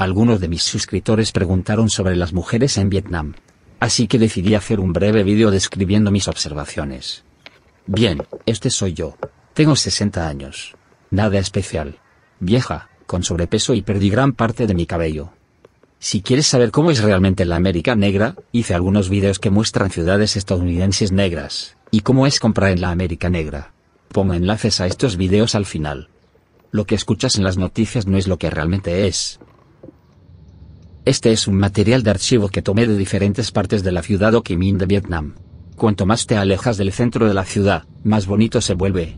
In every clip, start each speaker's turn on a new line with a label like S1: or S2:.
S1: Algunos de mis suscriptores preguntaron sobre las mujeres en Vietnam. Así que decidí hacer un breve vídeo describiendo mis observaciones. Bien, este soy yo. Tengo 60 años. Nada especial. Vieja, con sobrepeso y perdí gran parte de mi cabello. Si quieres saber cómo es realmente la América negra, hice algunos vídeos que muestran ciudades estadounidenses negras, y cómo es comprar en la América negra. Pongo enlaces a estos vídeos al final. Lo que escuchas en las noticias no es lo que realmente es, este es un material de archivo que tomé de diferentes partes de la ciudad Ho Chi Minh de Vietnam. Cuanto más te alejas del centro de la ciudad, más bonito se vuelve.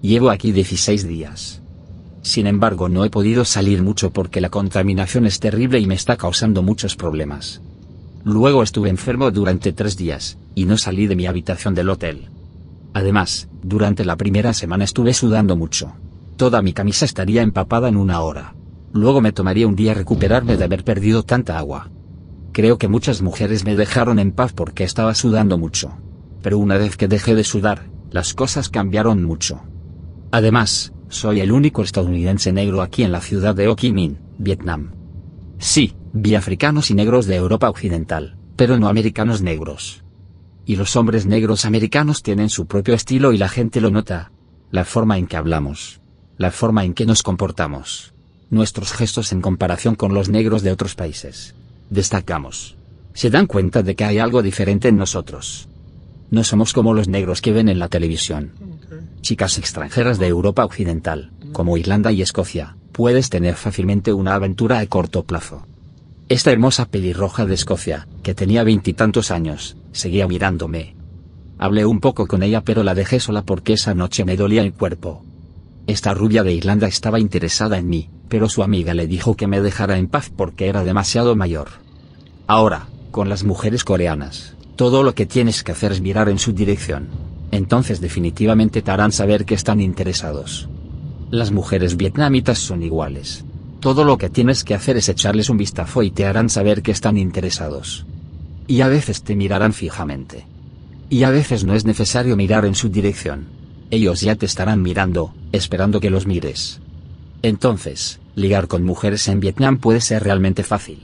S1: Llevo aquí 16 días. Sin embargo, no he podido salir mucho porque la contaminación es terrible y me está causando muchos problemas. Luego estuve enfermo durante tres días, y no salí de mi habitación del hotel. Además, durante la primera semana estuve sudando mucho. Toda mi camisa estaría empapada en una hora. Luego me tomaría un día recuperarme de haber perdido tanta agua. Creo que muchas mujeres me dejaron en paz porque estaba sudando mucho. Pero una vez que dejé de sudar, las cosas cambiaron mucho. Además, soy el único estadounidense negro aquí en la ciudad de Ho Chi Minh, Vietnam. Sí, vi africanos y negros de Europa Occidental, pero no americanos negros. Y los hombres negros americanos tienen su propio estilo y la gente lo nota. La forma en que hablamos. La forma en que nos comportamos nuestros gestos en comparación con los negros de otros países. Destacamos. Se dan cuenta de que hay algo diferente en nosotros. No somos como los negros que ven en la televisión. Chicas extranjeras de Europa Occidental, como Irlanda y Escocia, puedes tener fácilmente una aventura a corto plazo. Esta hermosa pelirroja de Escocia, que tenía veintitantos años, seguía mirándome. Hablé un poco con ella pero la dejé sola porque esa noche me dolía el cuerpo. Esta rubia de Irlanda estaba interesada en mí, pero su amiga le dijo que me dejara en paz porque era demasiado mayor. Ahora, con las mujeres coreanas, todo lo que tienes que hacer es mirar en su dirección. Entonces definitivamente te harán saber que están interesados. Las mujeres vietnamitas son iguales. Todo lo que tienes que hacer es echarles un vistazo y te harán saber que están interesados. Y a veces te mirarán fijamente. Y a veces no es necesario mirar en su dirección. Ellos ya te estarán mirando, esperando que los mires. Entonces, ligar con mujeres en Vietnam puede ser realmente fácil.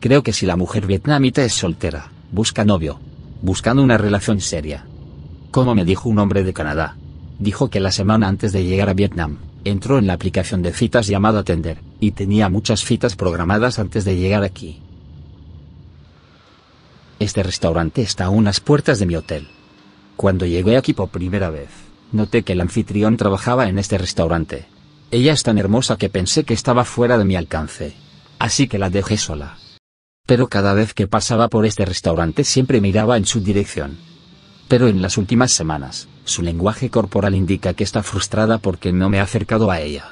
S1: Creo que si la mujer vietnamita es soltera, busca novio. Buscando una relación seria. Como me dijo un hombre de Canadá. Dijo que la semana antes de llegar a Vietnam, entró en la aplicación de citas llamada Tender, y tenía muchas citas programadas antes de llegar aquí. Este restaurante está a unas puertas de mi hotel. Cuando llegué aquí por primera vez, noté que el anfitrión trabajaba en este restaurante, ella es tan hermosa que pensé que estaba fuera de mi alcance. Así que la dejé sola. Pero cada vez que pasaba por este restaurante siempre miraba en su dirección. Pero en las últimas semanas, su lenguaje corporal indica que está frustrada porque no me ha acercado a ella.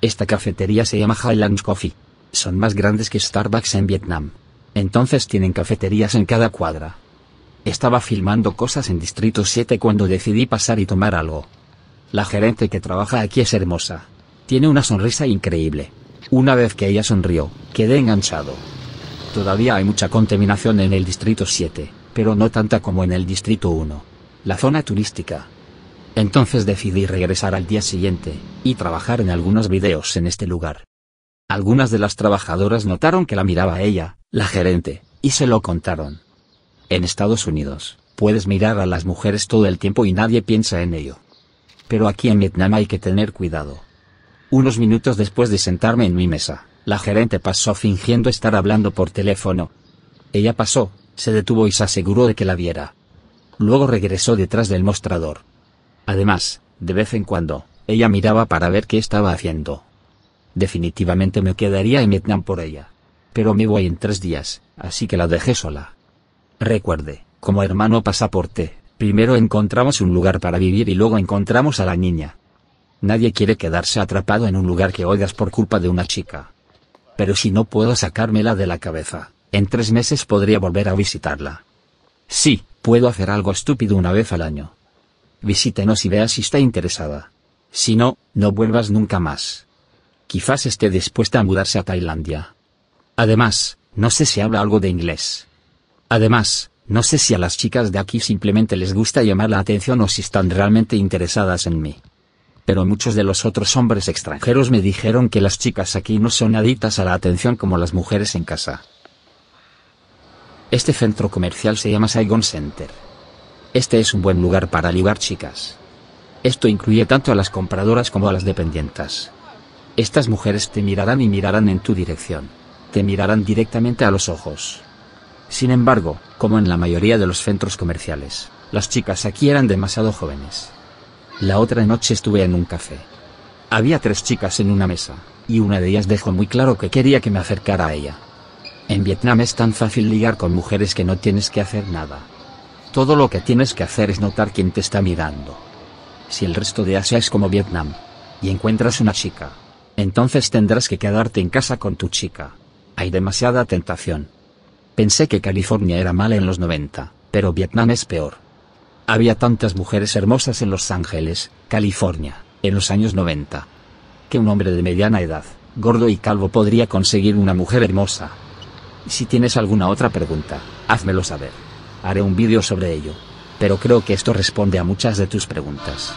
S1: Esta cafetería se llama Highlands Coffee. Son más grandes que Starbucks en Vietnam. Entonces tienen cafeterías en cada cuadra. Estaba filmando cosas en Distrito 7 cuando decidí pasar y tomar algo. La gerente que trabaja aquí es hermosa. Tiene una sonrisa increíble. Una vez que ella sonrió, quedé enganchado. Todavía hay mucha contaminación en el Distrito 7, pero no tanta como en el Distrito 1. La zona turística. Entonces decidí regresar al día siguiente, y trabajar en algunos videos en este lugar. Algunas de las trabajadoras notaron que la miraba ella, la gerente, y se lo contaron. En Estados Unidos, puedes mirar a las mujeres todo el tiempo y nadie piensa en ello pero aquí en Vietnam hay que tener cuidado. Unos minutos después de sentarme en mi mesa, la gerente pasó fingiendo estar hablando por teléfono. Ella pasó, se detuvo y se aseguró de que la viera. Luego regresó detrás del mostrador. Además, de vez en cuando, ella miraba para ver qué estaba haciendo. Definitivamente me quedaría en Vietnam por ella. Pero me voy en tres días, así que la dejé sola. Recuerde, como hermano pasaporte, Primero encontramos un lugar para vivir y luego encontramos a la niña. Nadie quiere quedarse atrapado en un lugar que odias por culpa de una chica. Pero si no puedo sacármela de la cabeza, en tres meses podría volver a visitarla. Sí, puedo hacer algo estúpido una vez al año. Visítenos y vea si está interesada. Si no, no vuelvas nunca más. Quizás esté dispuesta a mudarse a Tailandia. Además, no sé si habla algo de inglés. Además, no sé si a las chicas de aquí simplemente les gusta llamar la atención o si están realmente interesadas en mí. Pero muchos de los otros hombres extranjeros me dijeron que las chicas aquí no son adictas a la atención como las mujeres en casa. Este centro comercial se llama Saigon Center. Este es un buen lugar para ligar chicas. Esto incluye tanto a las compradoras como a las dependientas. Estas mujeres te mirarán y mirarán en tu dirección. Te mirarán directamente a los ojos. Sin embargo, como en la mayoría de los centros comerciales, las chicas aquí eran demasiado jóvenes. La otra noche estuve en un café. Había tres chicas en una mesa, y una de ellas dejó muy claro que quería que me acercara a ella. En Vietnam es tan fácil ligar con mujeres que no tienes que hacer nada. Todo lo que tienes que hacer es notar quién te está mirando. Si el resto de Asia es como Vietnam, y encuentras una chica, entonces tendrás que quedarte en casa con tu chica. Hay demasiada tentación. Pensé que California era mala en los 90, pero Vietnam es peor. Había tantas mujeres hermosas en Los Ángeles, California, en los años 90. Que un hombre de mediana edad, gordo y calvo podría conseguir una mujer hermosa. Si tienes alguna otra pregunta, házmelo saber. Haré un vídeo sobre ello. Pero creo que esto responde a muchas de tus preguntas.